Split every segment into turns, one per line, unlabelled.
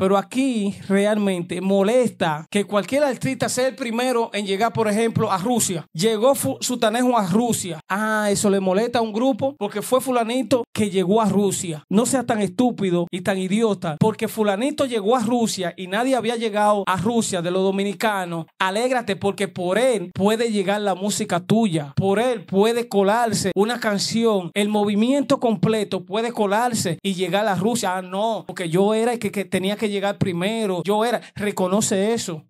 Pero aquí realmente molesta que cualquier artista sea el primero en llegar, por ejemplo, a Rusia. Llegó Sutanejo a Rusia. Ah, eso le molesta a un grupo porque fue fulanito que llegó a Rusia. No sea tan estúpido y tan idiota, porque fulanito llegó a Rusia y nadie había llegado a Rusia de los dominicanos. Alégrate porque por él puede llegar la música tuya. Por él puede colarse una canción. El movimiento completo puede colarse y llegar a Rusia. Ah, no, porque yo era el que tenía que llegar primero, yo era, reconoce eso.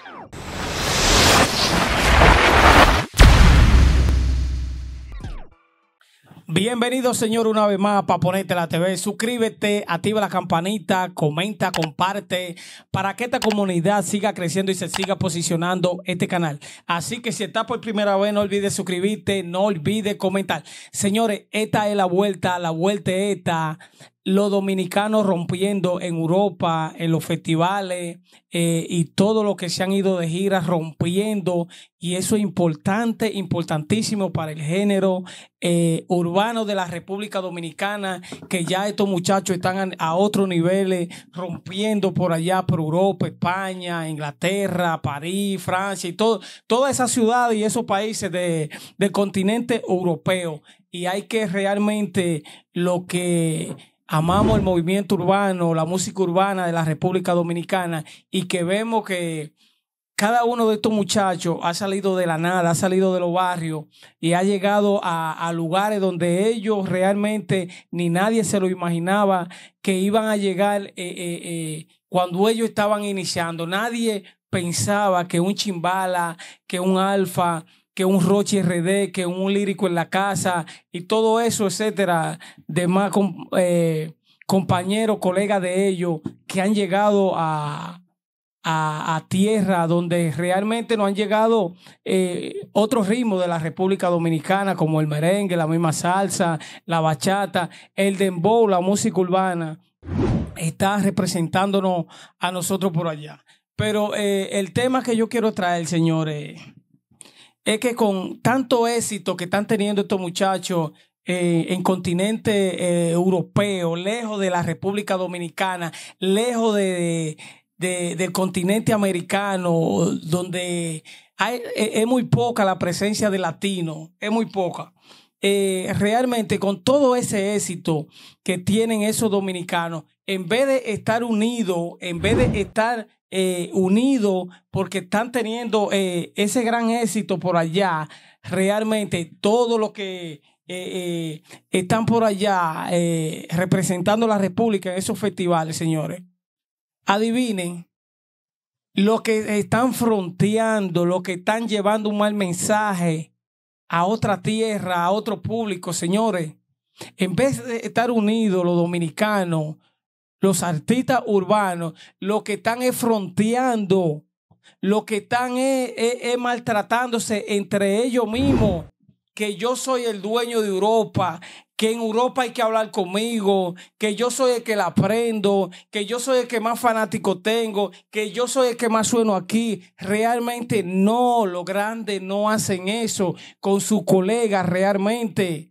Bienvenido, señor, una vez más para Ponerte la TV. Suscríbete, activa la campanita, comenta, comparte para que esta comunidad siga creciendo y se siga posicionando este canal. Así que si estás por primera vez, no olvides suscribirte, no olvides comentar. Señores, esta es la vuelta, la vuelta esta los dominicanos rompiendo en Europa, en los festivales eh, y todo lo que se han ido de gira rompiendo. Y eso es importante, importantísimo para el género eh, urbano de la República Dominicana, que ya estos muchachos están a, otros niveles rompiendo por allá, por Europa, España, Inglaterra, París, Francia y todo, toda esa ciudad y esos países de, del continente europeo. Y hay que realmente lo que amamos el movimiento urbano, la música urbana de la República Dominicana y que vemos que cada uno de estos muchachos ha salido de la nada, ha salido de los barrios y ha llegado a, lugares donde ellos realmente ni nadie se lo imaginaba que iban a llegar eh, eh, eh, cuando ellos estaban iniciando. Nadie pensaba que un chimbala, que un alfa, que un Roche RD, que un lírico en la casa y todo eso, etcétera, de más eh, compañeros, colegas de ellos que han llegado a, a, tierra donde realmente no han llegado eh, otros ritmos de la República Dominicana, como el merengue, la misma salsa, la bachata, el dembow, la música urbana, está representándonos a nosotros por allá. Pero eh, el tema que yo quiero traer, señores, es que con tanto éxito que están teniendo estos muchachos eh, en continente eh, europeo, lejos de la República Dominicana, lejos de, del continente americano, donde eh, es muy poca la presencia de latinos, es muy poca. Eh, realmente con todo ese éxito que tienen esos dominicanos, en vez de estar unidos, en vez de estar eh, unidos porque están teniendo eh, ese gran éxito por allá, realmente todo lo que están por allá representando la República en esos festivales, señores, adivinen. lo que están fronteando, lo que están llevando un mal mensaje, a otra tierra, a otro público, señores. En vez de estar unidos los dominicanos, los artistas urbanos, lo que están es fronteando, lo que están es, maltratándose entre ellos mismos que yo soy el dueño de Europa, que en Europa hay que hablar conmigo, que yo soy el que la aprendo, que yo soy el que más fanático tengo, que yo soy el que más sueno aquí. Realmente no, los grandes no hacen eso con sus colegas realmente.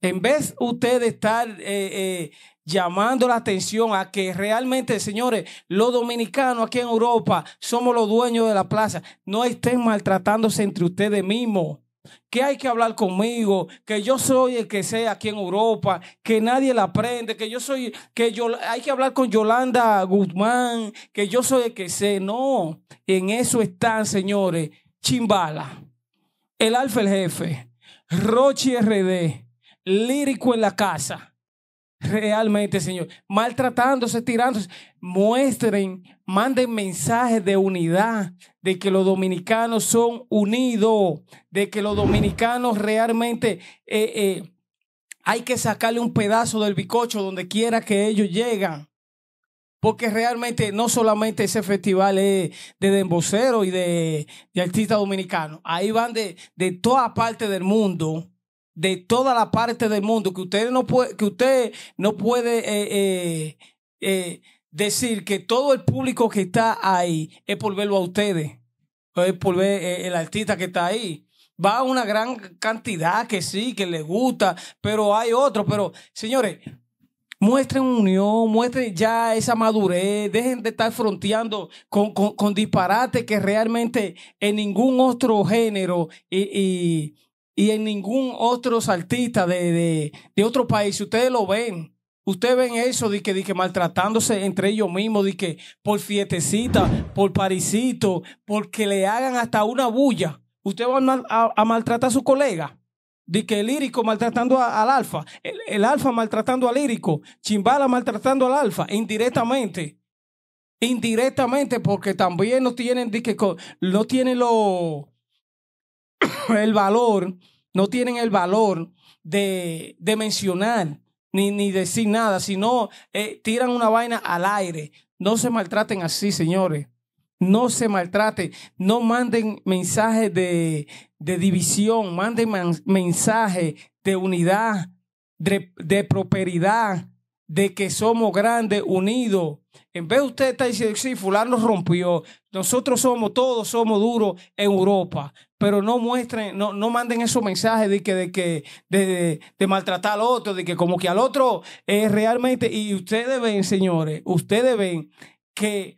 En vez usted de estar eh, eh, llamando la atención a que realmente, señores, los dominicanos aquí en Europa somos los dueños de la plaza, no estén maltratándose entre ustedes mismos que hay que hablar conmigo, que yo soy el que sea aquí en Europa, que nadie la aprende, que yo soy, que yo, hay que hablar con Yolanda Guzmán, que yo soy el que sé. No, en eso están, señores, Chimbala, el Alfa el Jefe, Rochi RD, Lírico en la Casa, Realmente, Señor. Maltratándose, tirándose. Muestren, manden mensajes de unidad, de que los dominicanos son unidos, de que los dominicanos realmente eh, eh, hay que sacarle un pedazo del bicocho donde quiera que ellos llegan. Porque realmente no solamente ese festival es de emboceros y de, de artistas dominicanos. Ahí van de, de toda parte del mundo de toda la parte del mundo, que usted no puede, que usted no puede eh, eh, eh, decir que todo el público que está ahí es por verlo a ustedes, es por ver el artista que está ahí. Va una gran cantidad que sí, que le gusta, pero hay otro. Pero, señores, muestren unión, muestren ya esa madurez, dejen de estar fronteando con, con, con disparates que realmente en ningún otro género y y en ningún otro artista de, de, otro país, ustedes lo ven. Ustedes ven eso de que, maltratándose entre ellos mismos, de que por fietecita, por parisito, porque le hagan hasta una bulla. Usted va a, maltratar a su colega. De que el lírico maltratando al alfa, el, el, alfa maltratando al lírico, chimbala maltratando al alfa, indirectamente. Indirectamente, porque también no tienen, de que, no tienen los el valor, no tienen el valor de, de mencionar ni, ni, decir nada, sino eh, tiran una vaina al aire. No se maltraten así, señores. No se maltraten, no manden mensajes de, de división, manden mensajes de unidad, de, de prosperidad, de que somos grandes, unidos. En vez de usted estar diciendo, sí, fulano rompió, nosotros somos todos, somos duros en Europa, pero no muestren, no, manden esos mensajes de que, de que, de, maltratar al otro, de que como que al otro es realmente, y ustedes ven, señores, ustedes ven que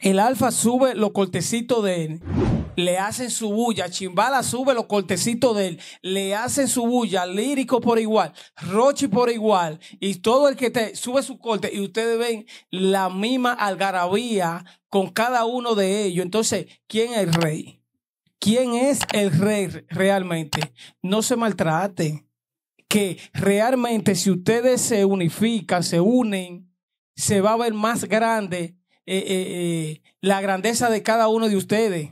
el alfa sube los cortecitos de él le hacen su bulla, Chimbala sube los cortecitos de él, le hacen su bulla, lírico por igual, Rochi por igual, y todo el que te sube su corte, y ustedes ven la misma algarabía con cada uno de ellos. Entonces, ¿quién es el rey? ¿Quién es el rey realmente? No se maltraten. Que realmente si ustedes se unifican, se unen, se va a ver más grande eh, eh, eh, la grandeza de cada uno de ustedes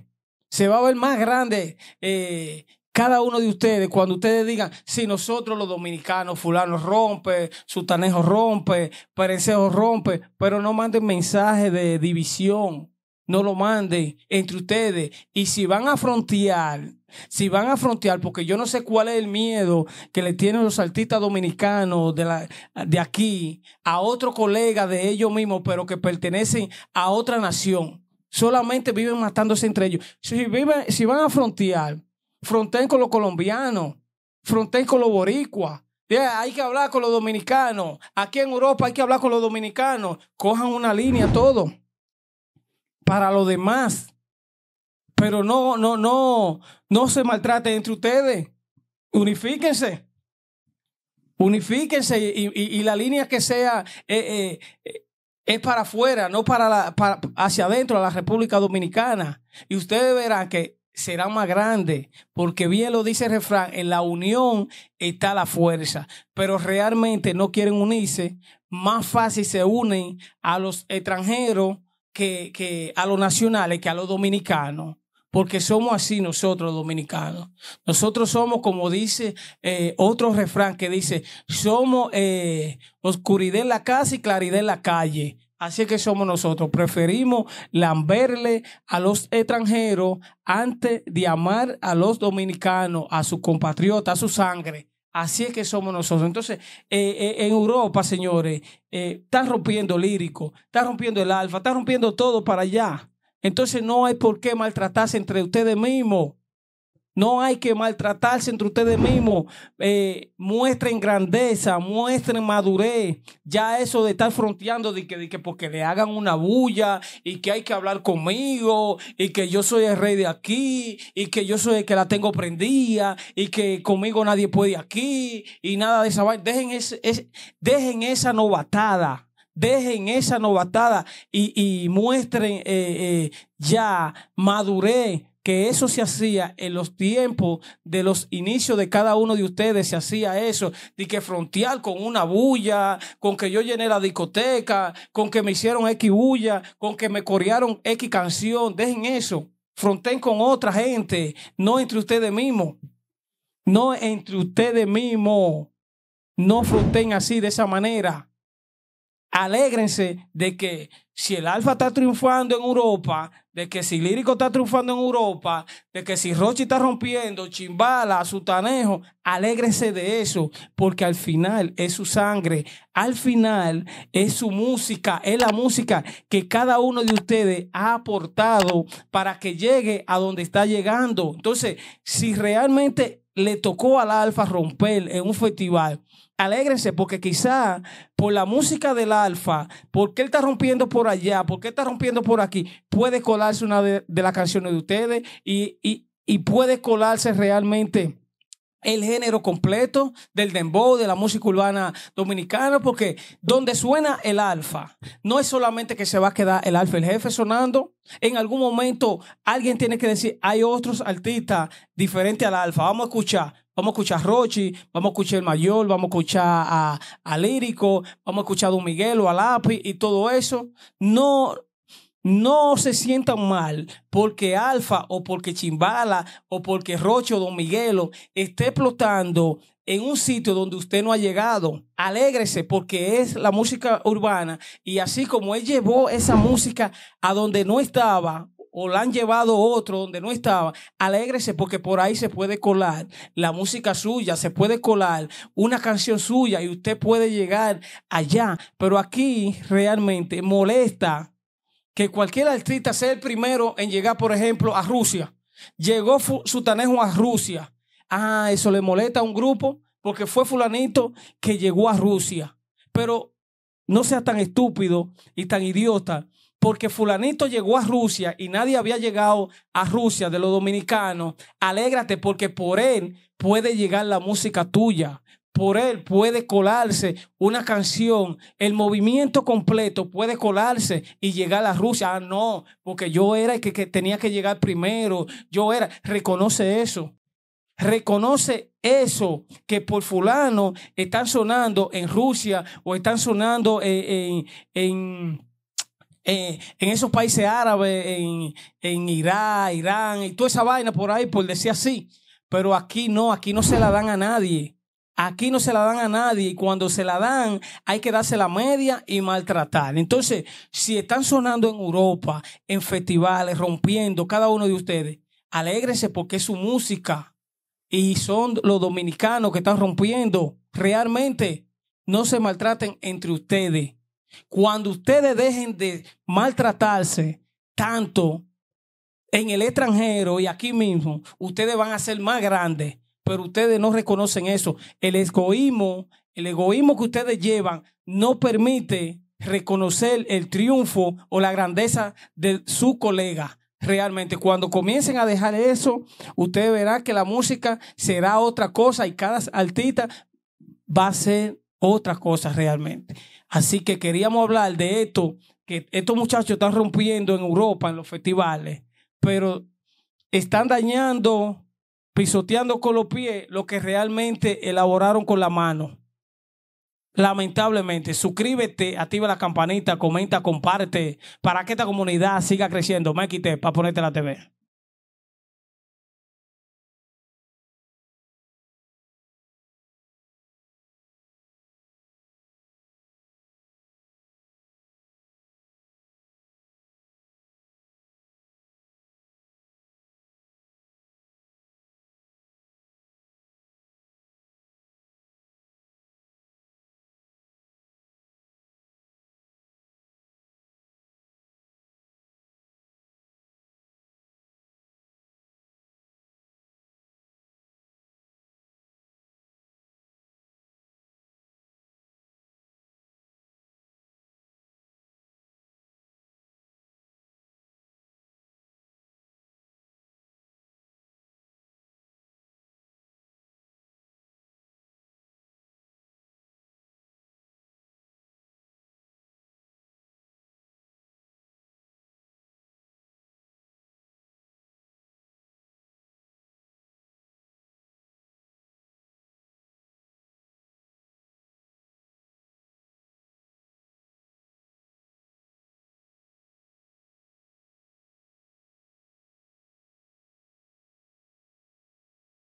se va a ver más grande eh, cada uno de ustedes cuando ustedes digan, si nosotros los dominicanos, fulano rompe, sutanejo rompe, perencejo rompe, pero no manden mensaje de división, no lo manden entre ustedes. Y si van a frontear, si van a frontear, porque yo no sé cuál es el miedo que le tienen los artistas dominicanos de, de aquí a otro colega de ellos mismos, pero que pertenecen a otra nación. Solamente viven matándose entre ellos. Si, si van a frontear, fronten con los colombianos, fronten con los boricuas. hay que hablar con los dominicanos. Aquí en Europa hay que hablar con los dominicanos. Cojan una línea todo para los demás. Pero no, no, no, no se maltraten entre ustedes. Unifíquense. Unifíquense y, la línea que sea eh, eh, es para afuera, no para, hacia adentro, a la República Dominicana. Y ustedes verán que será más grande, porque bien lo dice el refrán, en la unión está la fuerza, pero realmente no quieren unirse, más fácil se unen a los extranjeros que a los nacionales que a los dominicanos porque somos así nosotros dominicanos. Nosotros somos, como dice eh, otro refrán que dice, somos eh, oscuridad en la casa y claridad en la calle. Así que somos nosotros. Preferimos lamberle a los extranjeros antes de amar a los dominicanos, a sus compatriotas, a su sangre. Así es que somos nosotros. Entonces, eh, en Europa, señores, eh, están rompiendo lírico, están rompiendo el alfa, está rompiendo todo para allá. Entonces no hay por qué maltratarse entre ustedes mismos. No hay que maltratarse entre ustedes mismos. Eh, muestren grandeza, muestren madurez. Ya eso de estar fronteando de que, que porque le hagan una bulla y que hay que hablar conmigo y que yo soy el rey de aquí y que yo soy el que la tengo prendida y que conmigo nadie puede aquí y nada de esa vaina. Dejen, dejen esa novatada dejen esa novatada y, muestren eh, eh, ya madurez, que eso se hacía en los tiempos de los inicios de cada uno de ustedes, se hacía eso, de que frontear con una bulla, con que yo llené la discoteca, con que me hicieron X bulla, con que me corearon X canción, dejen eso, fronten con otra gente, no entre ustedes mismos, no entre ustedes mismos, no fronten así de esa manera alégrense de que si el Alfa está triunfando en Europa, de que si Lírico está triunfando en Europa, de que si Rochi está rompiendo, Chimbala, Sutanejo, alégrense de eso, porque al final es su sangre, al final es su música, es la música que cada uno de ustedes ha aportado para que llegue a donde está llegando. Entonces, si realmente le tocó al Alfa romper en un festival, alégrense porque quizá por la música del Alfa, porque él está rompiendo por allá, porque él está rompiendo por aquí, puede colarse una de, las canciones de ustedes y, y puede colarse realmente el género completo del dembow, de la música urbana dominicana, porque donde suena el alfa, no es solamente que se va a quedar el alfa, el jefe sonando, en algún momento alguien tiene que decir, hay otros artistas diferentes al alfa, vamos a escuchar. Vamos a escuchar a Rochi, vamos a escuchar el Mayor, vamos a escuchar a, Lírico, vamos a escuchar a Don Miguel o a Lápiz y todo eso. No, no se sientan mal porque Alfa o porque Chimbala o porque Rocho o Don Miguelo esté explotando en un sitio donde usted no ha llegado. Alégrese porque es la música urbana y así como él llevó esa música a donde no estaba o la han llevado otro donde no estaba, alégrese porque por ahí se puede colar la música suya, se puede colar una canción suya y usted puede llegar allá. Pero aquí realmente molesta que cualquier artista sea el primero en llegar, por ejemplo, a Rusia. Llegó su tanejo a Rusia. Ah, eso le molesta a un grupo porque fue fulanito que llegó a Rusia. Pero no sea tan estúpido y tan idiota, porque fulanito llegó a Rusia y nadie había llegado a Rusia de los dominicanos. Alégrate porque por él puede llegar la música tuya, por él puede colarse una canción, el movimiento completo puede colarse y llegar a Rusia. Ah, no, porque yo era el que, tenía que llegar primero, yo era, reconoce eso. Reconoce eso que por fulano están sonando en Rusia o están sonando en, en, en eh, en esos países árabes, en, en Irán, Irán y toda esa vaina por ahí, por decir así. Pero aquí no, aquí no se la dan a nadie. Aquí no se la dan a nadie y cuando se la dan hay que darse la media y maltratar. Entonces, si están sonando en Europa, en festivales, rompiendo cada uno de ustedes, alégrense porque es su música y son los dominicanos que están rompiendo. Realmente, no se maltraten entre ustedes. Cuando ustedes dejen de maltratarse tanto en el extranjero y aquí mismo, ustedes van a ser más grandes pero ustedes no reconocen eso. El egoísmo, el egoísmo que ustedes llevan no permite reconocer el triunfo o la grandeza de su colega. Realmente, cuando comiencen a dejar eso, ustedes verán que la música será otra cosa y cada artista va a ser otra cosa realmente. Así que queríamos hablar de esto, que estos muchachos están rompiendo en Europa, en los festivales, pero están dañando pisoteando con los pies lo que realmente elaboraron con la mano. Lamentablemente, suscríbete, activa la campanita, comenta, comparte para que esta comunidad siga creciendo. quité para ponerte la TV.